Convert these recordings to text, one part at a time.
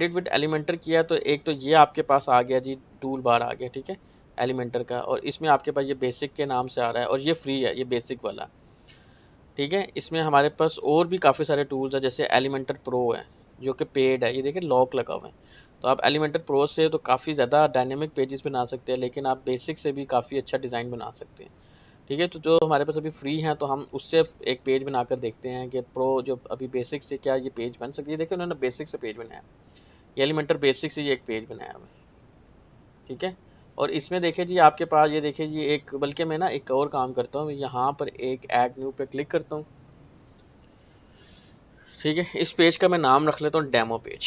update with Elementor किया तो एक तो ये आपके पास आ गया जी टूल बार आ गया ठीक है एलिमेंटर का और इसमें आपके पास ये बेसिक के नाम से आ रहा है और ये फ्री है ये बेसिक वाला ठीक है इसमें हमारे पास और भी काफ़ी सारे टूल्स हैं जैसे एलिमेंटर प्रो है जो कि पेड है ये देखिए लॉक लगा हुआ है तो आप एलिमेंटर प्रो से तो काफ़ी ज़्यादा डायनेमिक पेजेस बना सकते हैं लेकिन आप बेसिक से भी काफ़ी अच्छा डिज़ाइन बना सकते हैं ठीक है तो जो हमारे पास अभी फ्री हैं तो हम उससे एक पेज बनाकर देखते हैं कि प्रो जो अभी बेसिक से क्या ये पेज बन सकती है देखिए उन्होंने बेसिक से पेज बनाया एलिमेंटर बेसिक से ये एक पेज बनाया हुआ ठीक है और इसमें देखें जी आपके पास ये देखिए जी एक बल्कि मैं ना एक और काम करता हूँ यहाँ पर एक ऐड न्यू पे क्लिक करता हूँ ठीक है इस पेज का मैं नाम रख लेता हूँ डेमो पेज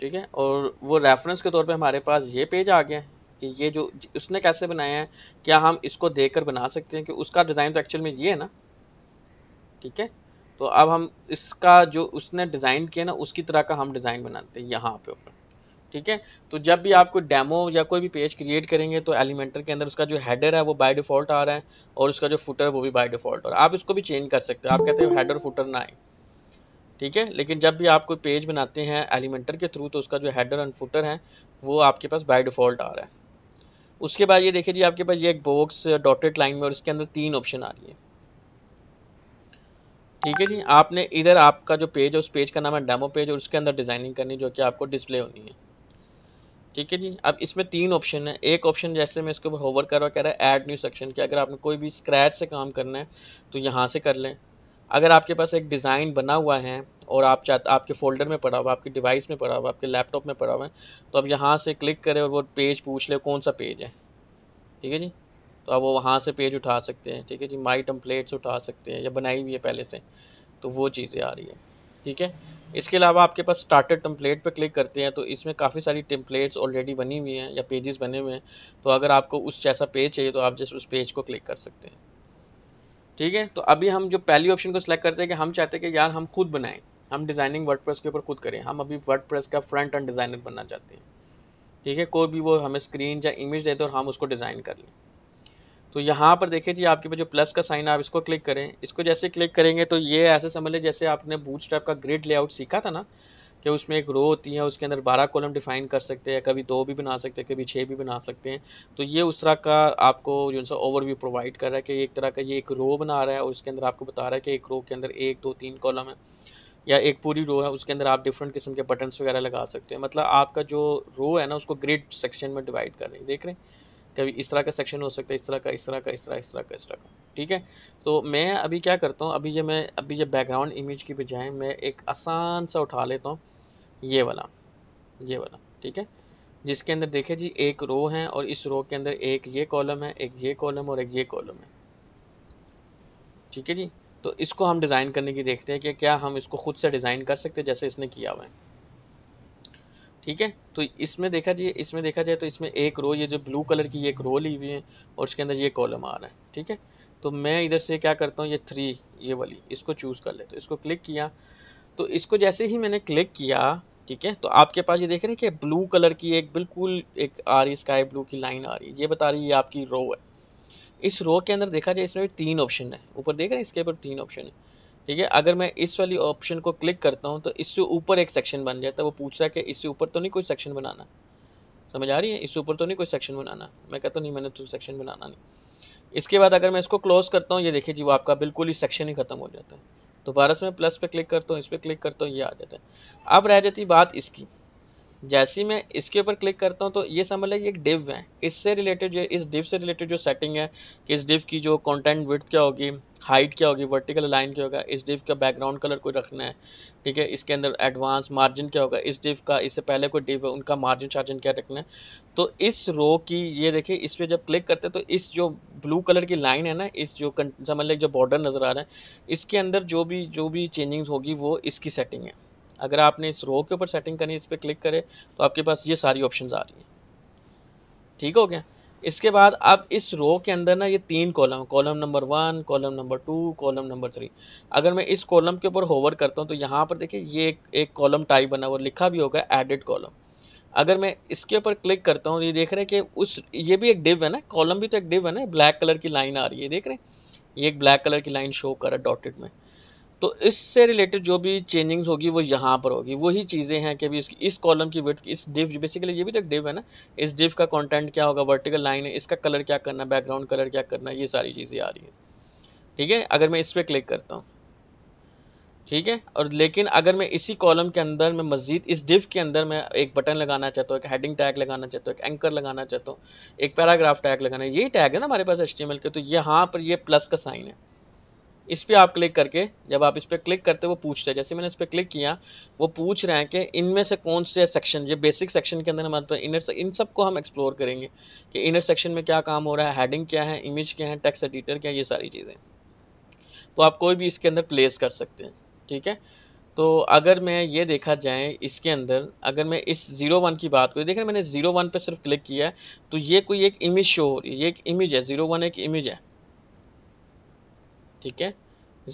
ठीक है और वो रेफरेंस के तौर पे हमारे पास ये पेज आ गया है कि ये जो उसने कैसे बनाया है क्या हम इसको देख कर बना सकते हैं कि उसका डिज़ाइन तो एक्चुअल में ये है ना ठीक है तो अब हम इसका जो उसने डिज़ाइन किया ना उसकी तरह का हम डिज़ाइन बनाते हैं यहाँ पे ऊपर ठीक है तो जब भी आप कोई डेमो या कोई भी पेज क्रिएट करेंगे तो एलिमेंटर के अंदर उसका जो हैडर है वो बाय डिफ़ॉल्ट आ रहा है और उसका जो फुटर है वो भी बाय डिफ़ॉल्ट और आप इसको भी चेंज कर सकते हो आप कहते हैं हेडर फुटर ना आए ठीक है लेकिन जब भी आप कोई पेज बनाते हैं एलिमेंटर के थ्रू तो उसका जो हैडर एंड फुटर है वो आपके पास बाय डिफ़ॉल्ट आ रहा है उसके बाद ये देखिए जी आपके पास ये एक बॉक्स डॉटेड लाइन में और इसके अंदर तीन ऑप्शन आ रही है ठीक है जी आपने इधर आपका जो पेज है उस पेज का नाम है डेमो पेज और उसके अंदर डिज़ाइनिंग करनी जो कि आपको डिस्प्ले होनी है ठीक है जी अब इसमें तीन ऑप्शन है एक ऑप्शन जैसे मैं इसके ऊपर होवर कर रहा कह रहा है ऐड न्यू सेक्शन की अगर आपने कोई भी स्क्रैच से काम करना है तो यहाँ से कर लें अगर आपके पास एक डिज़ाइन बना हुआ है और आप चाहते आपके फोल्डर में पड़ा हुआ आपके डिवाइस में पड़ा हुआ आपके लैपटॉप में पड़ा हुआ है तो अब यहाँ से क्लिक करें और वो पेज पूछ ले कौन सा पेज है ठीक है जी तो आप वो वहाँ से पेज उठा सकते हैं ठीक है जी माई टम्पलेट्स उठा सकते हैं या बनाई हुई है पहले से तो वो चीज़ें आ रही है ठीक है इसके अलावा आपके पास स्टार्टर टम्पलेट पर क्लिक करते हैं तो इसमें काफ़ी सारी टेम्पलेट्स ऑलरेडी बनी हुई हैं या पेजेस बने हुए हैं तो अगर आपको उस जैसा पेज चाहिए तो आप जस्ट उस पेज को क्लिक कर सकते हैं ठीक है तो अभी हम जो पहली ऑप्शन को सिलेक्ट करते हैं कि हम चाहते हैं कि यार हम खुद बनाएं हम डिज़ाइनिंग वर्डप्रेस के ऊपर खुद करें हम अभी वर्डप्रेस का फ्रंट एंड डिज़ाइनर बनना चाहते हैं ठीक है कोई भी वो हमें स्क्रीन या इमेज दे दो और हम उसको डिज़ाइन कर लें तो यहाँ पर देखिए जी आपके पास जो प्लस का साइन है आप इसको क्लिक करें इसको जैसे क्लिक करेंगे तो ये ऐसे समझ लें जैसे आपने बूट का ग्रिड लेआउट सीखा था ना कि उसमें एक रो होती है उसके अंदर बारह कॉलम डिफाइन कर सकते हैं कभी दो भी बना सकते हैं कभी छः भी बना सकते हैं तो ये उस तरह का आपको जो सा ओवरव्यू प्रोवाइड कर रहा है कि एक तरह का ये एक रो बना रहा है और उसके अंदर आपको बता रहा है कि एक रो के अंदर एक दो तीन कॉलम है या एक पूरी रो है उसके अंदर आप डिफरेंट किस्म के बटन्स वगैरह लगा सकते हैं मतलब आपका जो रो है ना उसको ग्रिड सेक्शन में डिवाइड कर रहे हैं देख रहे हैं कभी इस तरह का सेक्शन हो सकता है इस तरह का इस तरह का इस तरह इस तरह का इस तरह का ठीक है तो मैं अभी क्या करता हूँ अभी ये मैं अभी ये बैकग्राउंड इमेज की बजाय मैं एक आसान सा उठा लेता हूँ ये वाला ये वाला ठीक है जिसके अंदर देखे जी एक रो है और इस रो के अंदर एक ये कॉलम है एक ये कॉलम और एक ये कॉलम है ठीक है जी तो इसको हम डिज़ाइन करने की देखते हैं कि क्या हम इसको खुद से डिज़ाइन कर सकते हैं जैसे इसने किया हुआ है ठीक है तो इसमें देखा जाए इसमें देखा जाए तो इसमें एक रो ये जो ब्लू कलर की एक रो ली हुई है और उसके अंदर ये कॉलम आ रहा है ठीक है तो मैं इधर से क्या करता हूँ ये थ्री ये वाली इसको चूज़ कर ले तो इसको क्लिक किया तो इसको जैसे ही मैंने क्लिक किया ठीक है तो आपके पास ये देख रहे हैं कि ब्लू कलर की एक बिल्कुल एक आ रही स्काई ब्लू की लाइन आ रही है ये बता रही है आपकी रो है इस रो के अंदर देखा जाए इसमें भी तीन ऑप्शन है ऊपर देख रहे हैं इसके ऊपर तीन ऑप्शन है ठीक है अगर मैं इस वाली ऑप्शन को क्लिक करता हूँ तो इससे ऊपर एक सेक्शन बन जाता है वो पूछ रहा है कि इससे ऊपर तो नहीं कोई सेक्शन बनाना समझ आ रही है इससे ऊपर तो नहीं कोई सेक्शन बनाना मैं कहता नहीं मैंने तो सेक्शन बनाना नहीं इसके बाद अगर मैं इसको क्लोज करता हूँ ये देखिए जी वो आपका बिल्कुल ही सेक्शन ही ख़त्म हो जाता है दोबारा से मैं प्लस पे क्लिक करता हूँ इस पर क्लिक करता हूँ ये आ जाता है अब रह जाती बात इसकी जैसी मैं इसके ऊपर क्लिक करता हूँ तो ये समझ लें कि एक डिव है इससे रिलेटेड जो इस डिव से रिलेटेड जो सेटिंग है कि इस डिव की जो कंटेंट विथ क्या होगी हाइट क्या होगी वर्टिकल लाइन क्या होगा इस डिव का बैकग्राउंड कलर कोई रखना है ठीक है इसके अंदर एडवांस मार्जिन क्या होगा इस डिव का इससे पहले कोई डिव है उनका मार्जिन शार्जिन क्या रखना है तो इस रो की ये देखिए इस पर जब क्लिक करते हैं तो इस जो ब्लू कलर की लाइन है ना इस जो समझ लें जो बॉर्डर नज़र आ रहा है इसके अंदर जो भी जो भी चेंजिंग्स होगी वो इसकी सेटिंग है अगर आपने इस रो के ऊपर सेटिंग करनी है इस पर क्लिक करें तो आपके पास ये सारी ऑप्शन आ रही हैं ठीक हो गया इसके बाद अब इस रो के अंदर ना ये तीन column column number one column number two column number three अगर मैं इस कॉलम के ऊपर होवर करता हूँ तो यहाँ पर देखिए ये एक एक कॉलम टाइप बना हुआ लिखा भी होगा एडिड कॉलम अगर मैं इसके ऊपर क्लिक करता हूँ ये देख रहे हैं कि उस ये भी एक डिव है ना कॉलम भी तो एक डिव है ना ब्लैक कलर की लाइन आ रही है देख रहे हैं ये एक ब्लैक कलर की लाइन शो कर रहा है डॉटेड में तो इससे रिलेटेड जो भी चेंजिंग्स होगी वो यहाँ पर होगी वही चीज़ें हैं कि भी इसकी इस कॉलम की वर्थ इस डिव बेसिकली ये भी तो एक डिव है ना इस डिव का कंटेंट क्या होगा वर्टिकल लाइन है इसका कलर क्या करना है बैकग्राउंड कलर क्या करना है ये सारी चीज़ें आ रही है ठीक है अगर मैं इस पर क्लिक करता हूँ ठीक है और लेकिन अगर मैं इसी कॉलम के अंदर मैं मज़ीद इस डिव के अंदर मैं एक बटन लगाना चाहता हूँ एक हेडिंग टैग लगाना चाहता हूँ एक एंकर लगाना चाहता हूँ एक पैराग्राफ टैग लगाना यही टैग है ना हमारे पास एच के तो यहाँ पर ये प्लस का साइन है इस पर आप क्लिक करके जब आप इस पर क्लिक करते हो वो पूछते हैं जैसे मैंने इस पर क्लिक किया वो पूछ रहे हैं कि इनमें से कौन से सेक्शन ये बेसिक सेक्शन के अंदर हमारे पास इनर इन सब को हम एक्सप्लोर करेंगे कि इनर सेक्शन में क्या काम हो रहा है हेडिंग क्या है इमेज क्या है टेक्स्ट एडिटर क्या है ये सारी चीज़ें तो आप कोई भी इसके अंदर प्लेस कर सकते हैं ठीक है तो अगर मैं ये देखा जाए इसके अंदर अगर मैं इस ज़ीरो वन की बात करूँ देखें मैंने ज़ीरो वन पर सिर्फ क्लिक किया है तो ये कोई एक इमेज शो हो रही है ये एक इमेज है ज़ीरो वन एक इमेज है ठीक है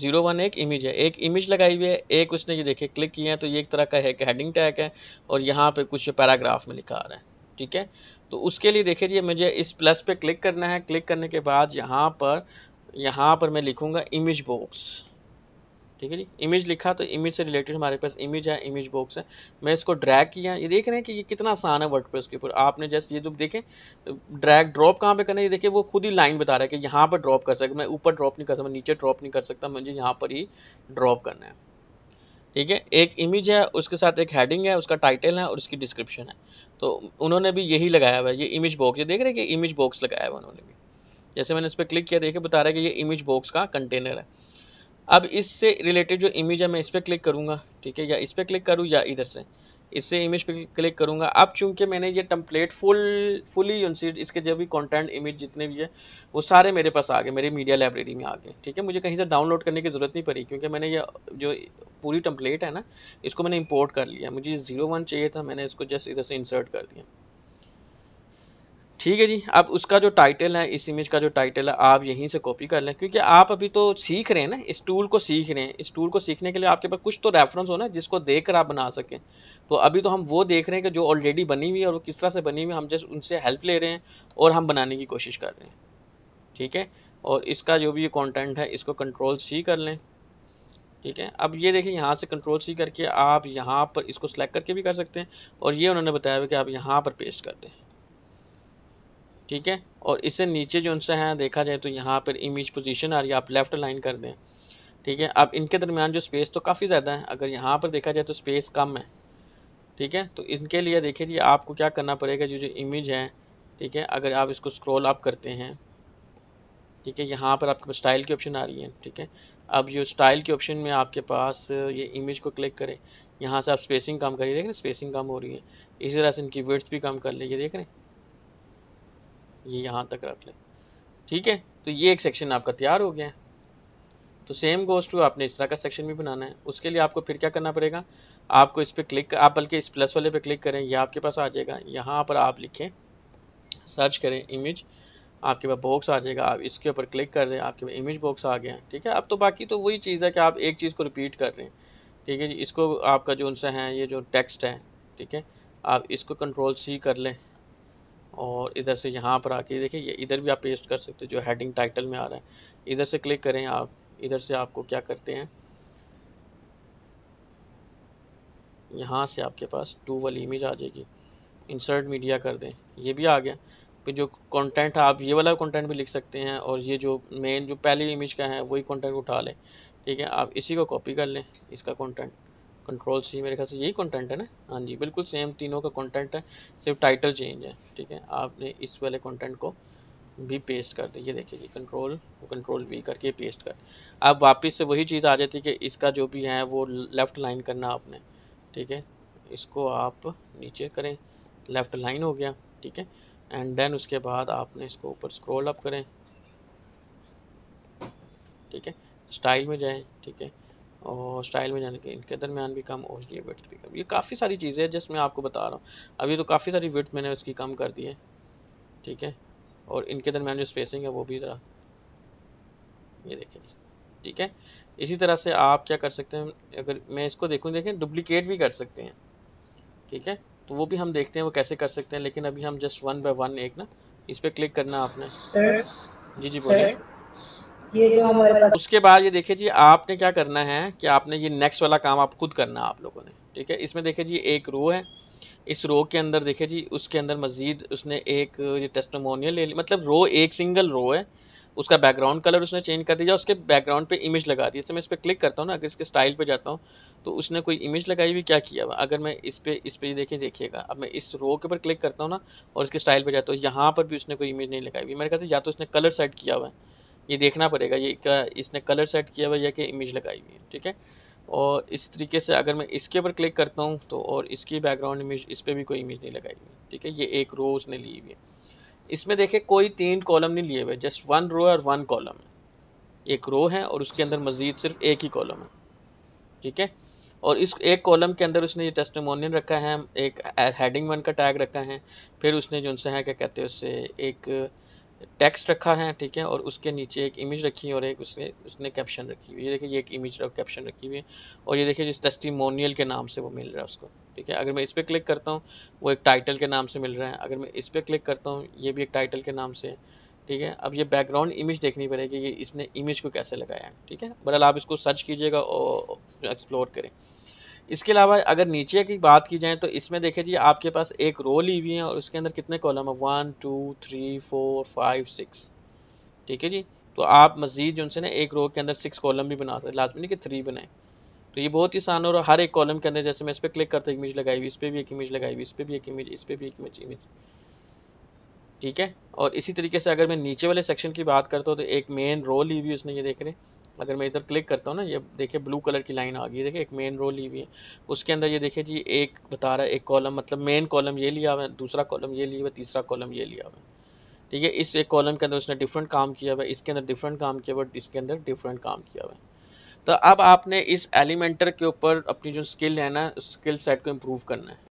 जीरो वन एक इमेज है एक इमेज लगाई हुई है एक उसने ये देखे क्लिक किया है तो ये एक तरह का है एक हेडिंग टैग है और यहाँ पे कुछ पैराग्राफ में लिखा आ रहा है ठीक है तो उसके लिए देखे जी मुझे इस प्लस पे क्लिक करना है क्लिक करने के बाद यहाँ पर यहाँ पर मैं लिखूँगा इमेज बॉक्स ठीक है जी इमेज लिखा तो इमेज से रिलेटेड हमारे पास इमेज है इमेज बॉक्स है मैं इसको ड्रैग किया ये देख रहे हैं कि ये कितना आसान है वर्ड के ऊपर आपने जस्ट ये जब देखें ड्रैग ड्रॉप कहाँ पे करना है ये देखिए वो खुद ही लाइन बता रहा है कि यहाँ पर ड्रॉप कर सकता मैं ऊपर ड्रॉप नहीं कर सकता नीचे ड्रॉप नहीं कर सकता मुझे यहाँ पर ही ड्रॉप करना है ठीक है एक इमेज है उसके साथ एक हेडिंग है उसका टाइटल है और उसकी डिस्क्रिप्शन है तो उन्होंने भी यही लगाया हुआ है ये इमेज बॉक्स ये देख रहे हैं कि इमेज बॉक्स लगाया हुआ उन्होंने भी जैसे मैंने इस पर क्लिक किया देखिए बता रहा है कि ये इमेज बॉक्स का कंटेनर है अब इससे रिलेटेड जो इमेज है मैं इस पर क्लिक करूँगा ठीक है या इस पर क्लिक करूँ या इधर से इससे इमेज पे क्लिक करूँगा अब चूंकि मैंने ये टम्पलेट फुल फुली यूनसीड इसके जो भी कंटेंट इमेज जितने भी है वो सारे मेरे पास आ गए मेरे मीडिया लाइब्रेरी में आ गए ठीक है मुझे कहीं से डाउनलोड करने की ज़रूरत नहीं पड़ी क्योंकि मैंने ये जो पूरी टम्पलेट है ना इसको मैंने इम्पोर्ट कर लिया मुझे ज़ीरो वन चाहिए था मैंने इसको जस्ट इधर से इंसर्ट कर दिया ठीक है जी अब उसका जो टाइटल है इस इमेज का जो टाइटल है आप यहीं से कॉपी कर लें क्योंकि आप अभी तो सीख रहे हैं ना इस टूल को सीख रहे हैं इस टूल को सीखने के लिए आपके पास कुछ तो रेफरेंस होना है जिसको देख कर आप बना सकें तो अभी तो हम वो देख रहे हैं कि जो ऑलरेडी बनी हुई है और वो किस तरह से बनी हुई है हम जस्ट उनसे हेल्प ले रहे हैं और हम बनाने की कोशिश कर रहे हैं ठीक है और इसका जो भी कॉन्टेंट है इसको कंट्रोल सी कर लें ठीक है अब ये देखिए यहाँ से कंट्रोल सी करके आप यहाँ पर इसको सेलेक्ट करके भी कर सकते हैं और ये उन्होंने बताया हुआ कि आप यहाँ पर पेस्ट कर दें ठीक है और इससे नीचे जो उनसे हैं देखा जाए तो यहाँ पर इमेज पोजीशन आ रही है आप लेफ़्ट लाइन कर दें ठीक है अब इनके दरमियान जो स्पेस तो काफ़ी ज़्यादा है अगर यहाँ पर देखा जाए तो स्पेस कम है ठीक है तो इनके लिए देखिए जी आपको क्या करना पड़ेगा जो जो इमेज है ठीक है अगर आप इसको स्क्रॉल अप करते हैं ठीक है यहाँ पर आपके पास स्टाइल की ऑप्शन आ रही है ठीक है अब जो स्टाइल के ऑप्शन में आपके पास ये इमेज को क्लिक करें यहाँ से आप स्पेसिंग कम करिए देख रहे स्पेसिंग कम हो रही है इसी तरह से इनकी वर्ड्स भी कम कर लीजिए देख रहे हैं ये यहाँ तक रख लें ठीक है तो ये एक सेक्शन आपका तैयार हो गया है तो सेम गोज टू आपने इस तरह का सेक्शन भी बनाना है उसके लिए आपको फिर क्या करना पड़ेगा आपको इस पर क्लिक आप बल्कि इस प्लस वाले पे क्लिक करें यह आपके पास आ जाएगा यहाँ पर आप लिखें सर्च करें इमेज आपके पास बॉक्स आ जाएगा आप इसके ऊपर क्लिक कर दें आपके पास इमेज बॉक्स आ गया ठीक है अब तो बाकी तो वही चीज़ है कि आप एक चीज़ को रिपीट कर रहे हैं ठीक है जी इसको आपका जो उनसे है ये जो टेक्स्ट है ठीक है आप इसको कंट्रोल सी कर लें और इधर से यहाँ पर आके देखिए ये इधर भी आप पेस्ट कर सकते हो जो हेडिंग टाइटल में आ रहा है इधर से क्लिक करें आप इधर से आपको क्या करते हैं यहाँ से आपके पास टू वाली इमेज आ जाएगी इंसर्ट मीडिया कर दें ये भी आ गया फिर जो कंटेंट आप ये वाला कंटेंट भी लिख सकते हैं और ये जो मेन जो पहली इमेज का है वही कंटेंट उठा लें ठीक है आप इसी को कॉपी कर लें इसका कंटेंट कंट्रोल सी मेरे ख्याल से यही कंटेंट है ना हाँ जी बिल्कुल सेम तीनों का कंटेंट है सिर्फ टाइटल चेंज है ठीक है आपने इस वाले कंटेंट को भी पेस्ट कर ये देखिए जी कंट्रोल कंट्रोल वी करके पेस्ट कर अब वापस से वही चीज़ आ जाती है कि इसका जो भी है वो लेफ़्ट लाइन करना आपने ठीक है इसको आप नीचे करें लेफ़्ट लाइन हो गया ठीक है एंड देन उसके बाद आपने इसको ऊपर स्क्रोल अप करें ठीक है स्टाइल में जाएँ ठीक है और स्टाइल में जाने के इनके दरमियान भी कम और ये विथ भी कम ये काफ़ी सारी चीज़ें हैं जिस मैं आपको बता रहा हूँ अभी तो काफ़ी सारी विथ मैंने उसकी कम कर दी है ठीक है और इनके दरमियान जो स्पेसिंग है वो भी ज़रा ये देखें ठीक है इसी तरह से आप क्या कर सकते हैं अगर मैं इसको देखूँ देखें डुप्लिकेट भी कर सकते हैं ठीक है तो वो भी हम देखते हैं वो कैसे कर सकते हैं लेकिन अभी हम जस्ट वन बाय वन एक ना इस पर क्लिक करना आपने जी जी बोलिए ये जो हमारे पास उसके बाद ये देखिए जी आपने क्या करना है कि आपने ये नेक्स्ट वाला काम आप खुद करना है आप लोगों ने ठीक है इसमें देखिए जी एक रो है इस रो के अंदर देखिए जी उसके अंदर मज़ीद उसने एक ये टेस्टोमोनियल ले ली मतलब रो एक सिंगल रो है उसका बैकग्राउंड कलर उसने चेंज कर दिया उसके बैकग्राउंड पे इमेज लगा दी जैसे मैं इस पर क्लिक करता हूँ ना अगर इसके स्टाइल पे जाता हूँ तो उसने कोई इमेज लगाई हुई क्या किया हुआ अगर मैं इस पर इस पर देखिए देखिएगा अब मैं इस रो के ऊपर क्लिक करता हूँ ना और इसके स्टाइल पर जाता हूँ यहाँ पर भी उसने कोई इमेज नहीं लगाई हुई मेरे ख्याल से या तो उसने कलर सेट किया हुआ है ये देखना पड़ेगा ये क्या इसने कलर सेट किया हुआ है या कि इमेज लगाई हुई है ठीक है और इस तरीके से अगर मैं इसके ऊपर क्लिक करता हूँ तो और इसकी बैकग्राउंड इमेज इस पर भी कोई इमेज नहीं लगाई हुई ठीक है ये एक रो उसने ली हुई है इसमें देखे कोई तीन कॉलम नहीं लिए हुए जस्ट वन रो और वन कॉलम है एक रो है और उसके अंदर मज़ीद सिर्फ एक ही कॉलम है ठीक है और इस एक कॉलम के अंदर उसने ये टेस्टमोनियल रखा है एक हेडिंग वन का टैग रखा है फिर उसने जो उनसे है क्या कहते हैं उससे एक टेक्स्ट रखा है ठीक है और उसके नीचे एक इमेज रखी है और एक उसने उसने कैप्शन रखी हुई ये देखिए ये एक इमेज और कैप्शन रखी हुई है और ये देखिए जिस टेस्टिमोनियल के नाम से वो मिल रहा है उसको ठीक है अगर मैं इस पर क्लिक करता हूँ वो एक टाइटल के नाम से मिल रहा है अगर मैं इस पर क्लिक करता हूँ ये भी एक टाइटल के नाम से ठीक है अब ये बैकग्राउंड इमेज देखनी पड़ेगी कि इसने इमेज को कैसे लगाया है ठीक है बहरहाल आप इसको सर्च कीजिएगा और एक्सप्लोर करें इसके अलावा अगर नीचे की बात की जाए तो इसमें देखें जी आपके पास एक रो ली हुई है और उसके अंदर कितने कॉलम है one two three four five six ठीक है जी तो आप मज़ीद जो उनसे ना एक रो के अंदर सिक्स कॉलम भी बना सकते लाजमी नहीं कि थ्री बनाएं तो ये बहुत ही आसान और हर एक कॉलम के अंदर जैसे मैं इस पर क्लिक करता एक इमेज लगाई हुई इस पर भी एक इमेज लगाई हुई इस पर भी एक इमेज इस पर भी एक इमेज इमेज ठीक है और इसी तरीके से अगर मैं नीचे वाले सेक्शन की बात करता हूँ तो एक मेन रो ली हुई उसने ये देख रहे हैं अगर मैं इधर क्लिक करता हूँ ना ये देखिए ब्लू कलर की लाइन आ गई देखिए एक मेन रो ली हुई है उसके अंदर ये देखिए जी एक बता रहा है एक कॉलम मतलब मेन कॉलम ये लिया हुआ है दूसरा कॉलम ये लिया हुआ है तीसरा कॉलम ये लिया हुआ है ठीक है इस एक कॉलम के अंदर उसने डिफरेंट काम किया हुआ है इसके अंदर डिफरेंट काम किया हुआ है इसके अंदर डिफरेंट काम किया हुआ है तो अब आपने इस एलिमेंटर के ऊपर अपनी जो स्किल है ना स्किल सेट को इम्प्रूव करना है